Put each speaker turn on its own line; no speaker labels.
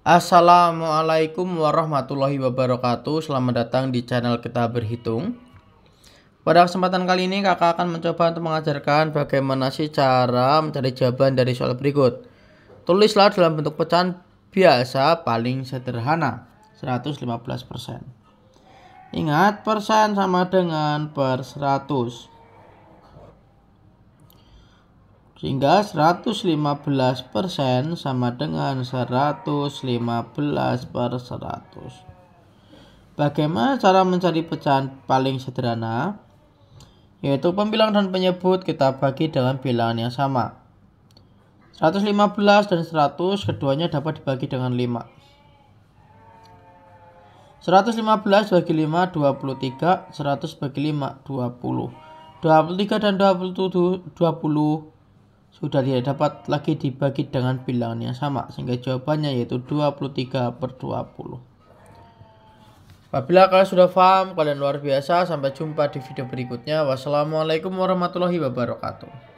Assalamualaikum warahmatullahi wabarakatuh Selamat datang di channel kita berhitung Pada kesempatan kali ini kakak akan mencoba untuk mengajarkan bagaimana sih cara mencari jawaban dari soal berikut Tulislah dalam bentuk pecahan biasa paling sederhana 115% Ingat persen sama dengan per 100 sehingga 115 persen sama dengan 115 per 100. Bagaimana cara mencari pecahan paling sederhana? Yaitu pembilang dan penyebut kita bagi dalam bilangan yang sama. 115 dan 100 keduanya dapat dibagi dengan 5. 115 bagi 5 23, 100 bagi 5 20. 23 dan 27 20 sudah tidak dapat lagi dibagi dengan bilangan yang sama sehingga jawabannya yaitu 23 per 20 Apabila kalian sudah paham, kalian luar biasa. Sampai jumpa di video berikutnya. Wassalamualaikum warahmatullahi wabarakatuh.